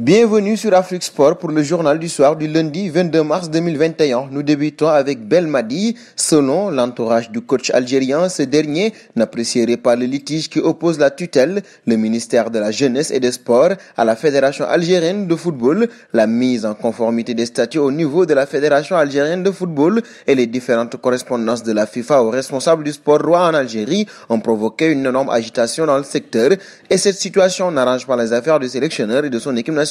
Bienvenue sur Afrique Sport pour le journal du soir du lundi 22 mars 2021. Nous débutons avec Belmadi. Selon l'entourage du coach algérien, ce dernier n'apprécierait pas le litige qui oppose la tutelle, le ministère de la Jeunesse et des Sports à la Fédération algérienne de football, la mise en conformité des statuts au niveau de la Fédération algérienne de football et les différentes correspondances de la FIFA aux responsables du sport roi en Algérie ont provoqué une énorme agitation dans le secteur et cette situation n'arrange pas les affaires du sélectionneur et de son équipe nationale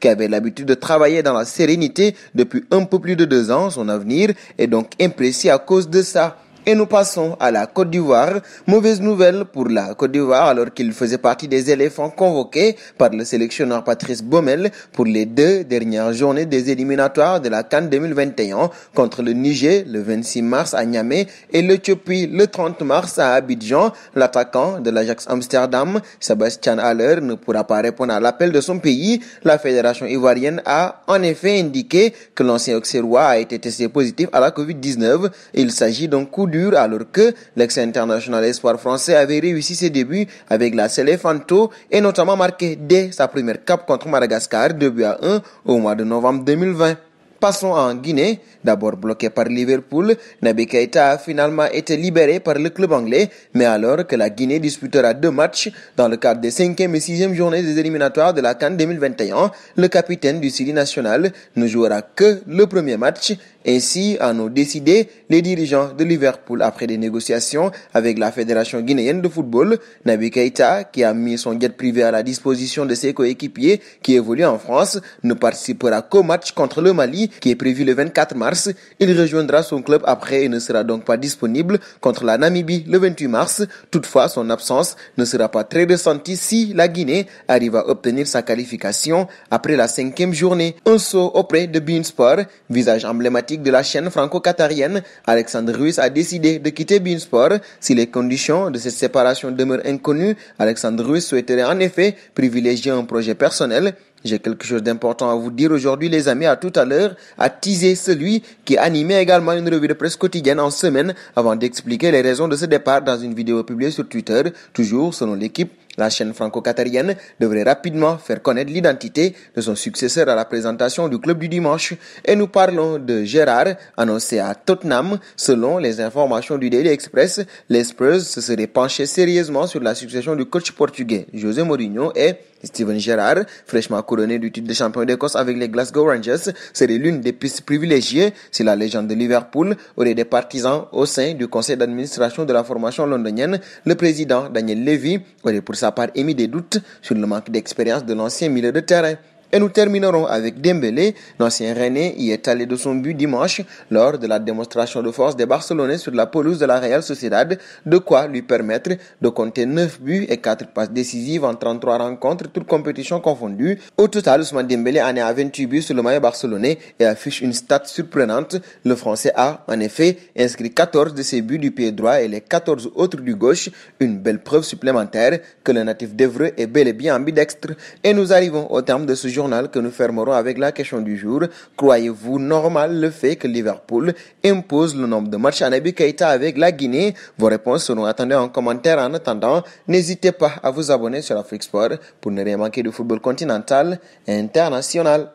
qui avait l'habitude de travailler dans la sérénité depuis un peu plus de deux ans, son avenir est donc imprécis à cause de ça. Et nous passons à la Côte d'Ivoire. Mauvaise nouvelle pour la Côte d'Ivoire alors qu'il faisait partie des éléphants convoqués par le sélectionneur Patrice Baumel pour les deux dernières journées des éliminatoires de la Cannes 2021 contre le Niger le 26 mars à Niamey et lethiopie le 30 mars à Abidjan. L'attaquant de l'Ajax Amsterdam, Sebastian Haller, ne pourra pas répondre à l'appel de son pays. La Fédération ivoirienne a en effet indiqué que l'ancien auxerrois a été testé positif à la COVID-19. Il s'agit d'un coup du alors que l'ex-international espoir français avait réussi ses débuts avec la Selefanto et notamment marqué dès sa première cape contre Madagascar 2 à 1 au mois de novembre 2020. Passons en Guinée. D'abord bloqué par Liverpool, Naby Keita a finalement été libéré par le club anglais, mais alors que la Guinée disputera deux matchs dans le cadre des cinquième et sixième journées des éliminatoires de la Cannes 2021, le capitaine du Sili national ne jouera que le premier match ainsi à nous décider, les dirigeants de Liverpool après des négociations avec la Fédération guinéenne de football. Nabi Keita, qui a mis son jet privé à la disposition de ses coéquipiers qui évoluent en France, ne participera qu'au match contre le Mali qui est prévu le 24 mars. Il rejoindra son club après et ne sera donc pas disponible contre la Namibie le 28 mars. Toutefois, son absence ne sera pas très ressentie si la Guinée arrive à obtenir sa qualification après la cinquième journée. Un saut auprès de Beansport, visage emblématique de la chaîne franco catarienne Alexandre Ruiz a décidé de quitter Beansport. Si les conditions de cette séparation demeurent inconnues, Alexandre Ruiz souhaiterait en effet privilégier un projet personnel. J'ai quelque chose d'important à vous dire aujourd'hui, les amis, à tout à l'heure, à teaser celui qui animait également une revue de presse quotidienne en semaine avant d'expliquer les raisons de ce départ dans une vidéo publiée sur Twitter, toujours selon l'équipe la chaîne franco catarienne devrait rapidement faire connaître l'identité de son successeur à la présentation du club du dimanche et nous parlons de Gérard annoncé à Tottenham. Selon les informations du Daily Express, les Spurs se seraient penchés sérieusement sur la succession du coach portugais José Mourinho et Steven Gerrard, fraîchement couronné du titre de champion d'Écosse avec les Glasgow Rangers, serait l'une des pistes privilégiées si la légende de Liverpool aurait des partisans au sein du conseil d'administration de la formation londonienne. Le président Daniel Levy aurait pour sa part émis des doutes sur le manque d'expérience de l'ancien milieu de terrain. Et nous terminerons avec Dembélé, l'ancien René, y est allé de son but dimanche lors de la démonstration de force des Barcelonais sur la pelouse de la Real Sociedad, de quoi lui permettre de compter 9 buts et 4 passes décisives en 33 rencontres, toutes compétitions confondues. Au total, Ousmane Dembélé en est à 28 buts sur le maillot barcelonais et affiche une stat surprenante. Le Français a, en effet, inscrit 14 de ses buts du pied droit et les 14 autres du gauche, une belle preuve supplémentaire que le natif d'Evreux est bel et bien ambidextre. Et nous arrivons au terme de ce jeu journal que nous fermerons avec la question du jour. Croyez-vous normal le fait que Liverpool impose le nombre de matchs à Naby avec la Guinée Vos réponses seront attendues en commentaire. En attendant, n'hésitez pas à vous abonner sur Afrique Sport pour ne rien manquer de football continental et international.